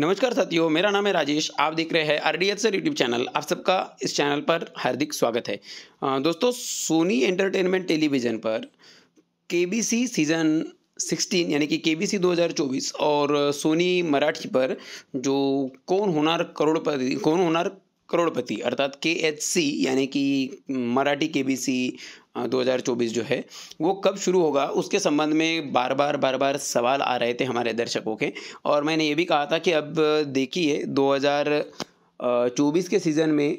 नमस्कार साथियों मेरा नाम है राजेश आप देख रहे हैं R D sir YouTube channel आप सबका इस चैनल पर हार्दिक स्वागत है दोस्तों सोनी एंटरटेनमेंट टेलीविज़न पर के बी सी सीज़न सिक्सटीन यानी कि के बी सी दो हजार चौबीस और सोनी मराठी पर जो कौन होनार करोड़पति कौन होनार करोड़पति अर्थात के एच सी यानी कि मराठी के बी सी 2024 जो है वो कब शुरू होगा उसके संबंध में बार बार बार बार सवाल आ रहे थे हमारे दर्शकों के और मैंने ये भी कहा था कि अब देखिए 2024 के सीज़न में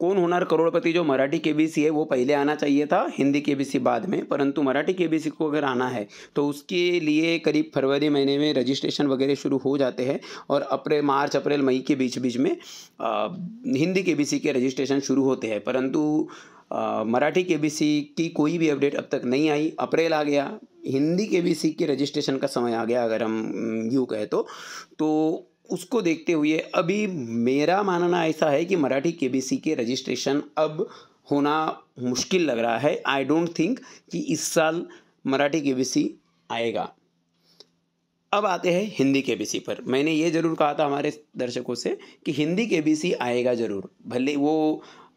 कौन होना करोड़पति जो मराठी के है वो पहले आना चाहिए था हिंदी के बाद में परंतु मराठी के को अगर आना है तो उसके लिए करीब फरवरी महीने में रजिस्ट्रेशन वगैरह शुरू हो जाते हैं और अप्रैल मार्च अप्रैल मई के बीच बीच में आ, हिंदी के के रजिस्ट्रेशन शुरू होते हैं परंतु मराठी के की कोई भी अपडेट अब तक नहीं आई अप्रैल आ गया हिंदी के के रजिस्ट्रेशन का समय आ गया अगर हम यूँ कहें तो, तो उसको देखते हुए अभी मेरा मानना ऐसा है कि मराठी के बी सी के रजिस्ट्रेशन अब होना मुश्किल लग रहा है आई डोंट थिंक कि इस साल मराठी के बी सी आएगा अब आते हैं हिंदी के बी सी पर मैंने ये ज़रूर कहा था हमारे दर्शकों से कि हिंदी के बी सी आएगा ज़रूर भले वो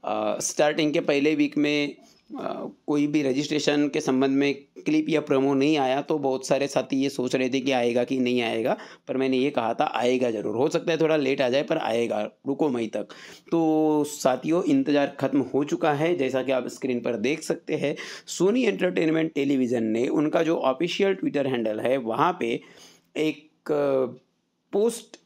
आ, स्टार्टिंग के पहले वीक में कोई भी रजिस्ट्रेशन के संबंध में क्लिप या प्रोमो नहीं आया तो बहुत सारे साथी ये सोच रहे थे कि आएगा कि नहीं आएगा पर मैंने ये कहा था आएगा ज़रूर हो सकता है थोड़ा लेट आ जाए पर आएगा रुको मई तक तो साथियों इंतज़ार खत्म हो चुका है जैसा कि आप स्क्रीन पर देख सकते हैं सोनी एंटरटेनमेंट टेलीविज़न ने उनका जो ऑफिशियल ट्विटर हैंडल है वहाँ पर एक पोस्ट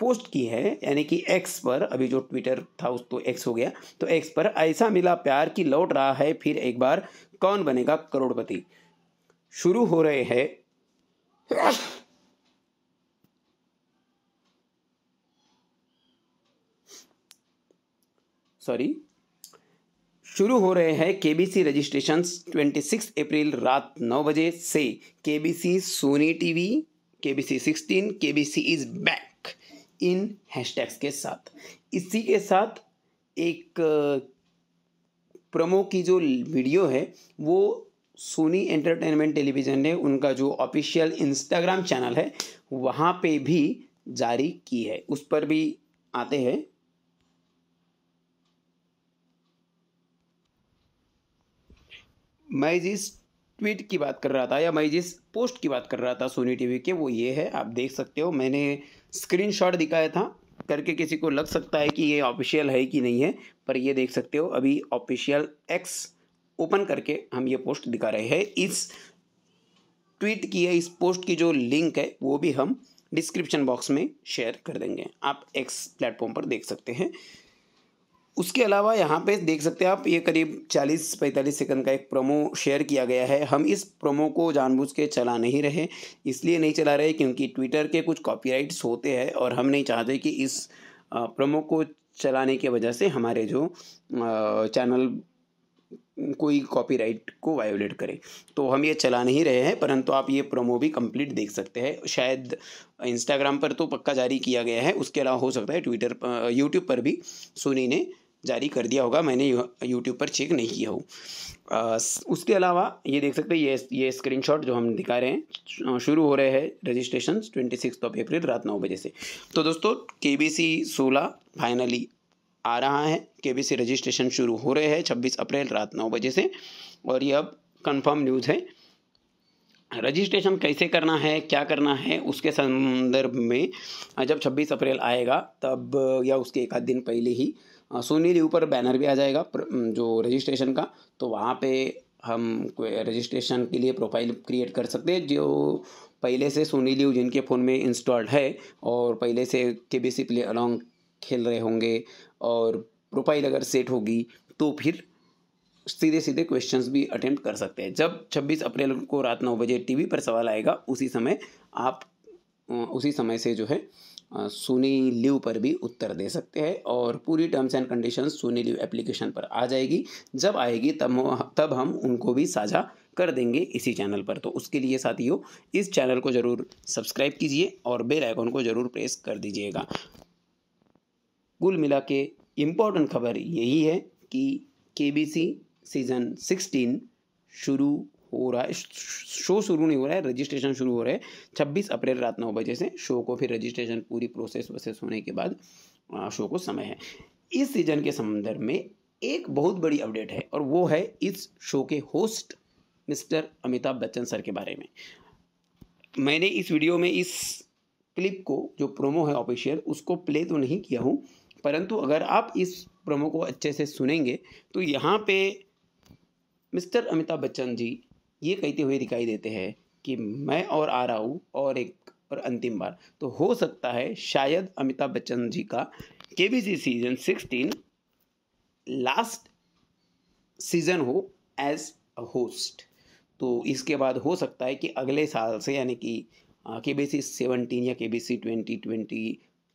पोस्ट की है यानी कि एक्स पर अभी जो ट्विटर था उस तो एक्स हो गया तो एक्स पर ऐसा मिला प्यार कि लौट रहा है फिर एक बार कौन बनेगा करोड़पति शुरू हो रहे हैं सॉरी शुरू हो रहे हैं केबीसी रजिस्ट्रेशन 26 अप्रैल रात 9 बजे से KBC Sony TV KBC 16 KBC is back in hashtags के साथ इसी के साथ एक प्रोमो की जो वीडियो है वो सोनी एंटरटेनमेंट टेलीविज़न ने उनका जो ऑफिशियल इंस्टाग्राम चैनल है वहाँ पे भी जारी की है उस पर भी आते हैं मैं जिस ट्वीट की बात कर रहा था या मैं जिस पोस्ट की बात कर रहा था सोनी टीवी के वो ये है आप देख सकते हो मैंने स्क्रीनशॉट दिखाया था करके किसी को लग सकता है कि ये ऑफिशियल है कि नहीं है पर ये देख सकते हो अभी ऑफिशियल एक्स ओपन करके हम ये पोस्ट दिखा रहे हैं इस ट्वीट की है इस पोस्ट की जो लिंक है वो भी हम डिस्क्रिप्शन बॉक्स में शेयर कर देंगे आप एक्स प्लेटफॉर्म पर देख सकते हैं उसके अलावा यहाँ पे देख सकते हैं आप ये करीब 40-45 सेकंड का एक प्रोमो शेयर किया गया है हम इस प्रोमो को जानबूझ के चला नहीं रहे इसलिए नहीं चला रहे क्योंकि ट्विटर के कुछ कॉपीराइट्स होते हैं और हम नहीं चाहते कि इस प्रोमो को चलाने की वजह से हमारे जो चैनल कोई कॉपीराइट को वायोलेट करे तो हम ये चला नहीं रहे हैं परंतु आप ये प्रोमो भी कंप्लीट देख सकते हैं शायद इंस्टाग्राम पर तो पक्का जारी किया गया है उसके अलावा हो सकता है ट्विटर यूट्यूब पर भी सोनी ने जारी कर दिया होगा मैंने यूट्यूब पर चेक नहीं किया हूँ उसके अलावा ये देख सकते हैं ये ये स्क्रीनशॉट जो हम दिखा रहे हैं शुरू हो रहे हैं registration twenty six of April रात नौ बजे से तो दोस्तों के बी सी सोलह फाइनली आ रहा है के बी सी रजिस्ट्रेशन शुरू हो रहे हैं छब्बीस अप्रैल रात नौ बजे से और ये अब कन्फर्म न्यूज़ है रजिस्ट्रेशन कैसे करना है क्या करना है उसके संदर्भ में जब 26 अप्रैल आएगा तब या उसके एक आध दिन पहले ही हाँ, सोनी लिव पर बैनर भी आ जाएगा जो रजिस्ट्रेशन का तो वहाँ पे हम रजिस्ट्रेशन के लिए प्रोफाइल क्रिएट कर सकते हैं जो पहले से सोनी लिव जिनके फ़ोन में इंस्टॉल्ड है और पहले से के बी सी प्ले अलॉन्ग खेल रहे होंगे और प्रोफाइल अगर सेट होगी तो फिर सीधे सीधे क्वेश्चंस भी अटेम्प्ट कर सकते हैं जब 26 अप्रैल को रात नौ बजे टीवी पर सवाल आएगा उसी समय आप उसी समय से जो है सोनी लिव पर भी उत्तर दे सकते हैं और पूरी terms and condition Sony LIV application पर आ जाएगी जब आएगी तब तब हम उनको भी साझा कर देंगे इसी चैनल पर तो उसके लिए साथियों इस चैनल को ज़रूर सब्सक्राइब कीजिए और बेल आइकन को ज़रूर प्रेस कर दीजिएगा कुल मिला के इम्पॉर्टेंट खबर यही है कि के सीज़न सिक्सटीन शुरू हो रहा है शो शुरू नहीं हो रहा है रजिस्ट्रेशन शुरू हो रहा है छब्बीस अप्रैल रात नौ बजे से शो को फिर रजिस्ट्रेशन पूरी प्रोसेस वोसेस होने के बाद शो को समय है इस सीजन के संदर्भ में एक बहुत बड़ी अपडेट है और वो है इस शो के host mister Amitabh Bachchan sir के बारे में मैंने इस वीडियो में इस क्लिप को जो प्रोमो है ऑफिशियल उसको प्ले तो नहीं किया हूँ परंतु अगर आप इस प्रोमो को अच्छे से सुनेंगे तो यहाँ पे मिस्टर अमिताभ बच्चन जी ये कहते हुए दिखाई देते हैं कि मैं और आ रहा हूँ और एक और अंतिम बार तो हो सकता है शायद अमिताभ बच्चन जी का K B C season sixteen last season हो एज अ होस्ट तो इसके बाद हो सकता है कि अगले साल से यानी कि के बी सी सेवनटीन या K B C twenty twenty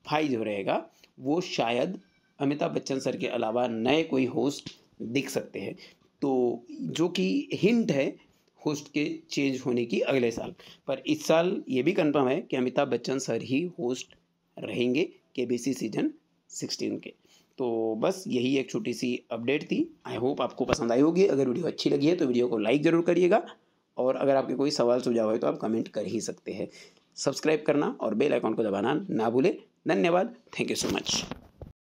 five जो रहेगा वो शायद अमिताभ बच्चन सर के अलावा नए कोई होस्ट दिख सकते हैं तो जो कि हिंट है होस्ट के चेंज होने की अगले साल पर इस साल ये भी कंफर्म है कि अमिताभ बच्चन सर ही होस्ट रहेंगे K B C season sixteen के तो बस यही एक छोटी सी अपडेट थी आई होप आपको पसंद आई होगी अगर वीडियो अच्छी लगी है तो वीडियो को लाइक ज़रूर करिएगा और अगर आपके कोई सवाल सुझाव है तो आप कमेंट कर ही सकते हैं सब्सक्राइब करना और बेल आइकॉन को दबाना ना भूलें धन्यवाद थैंक यू सो मच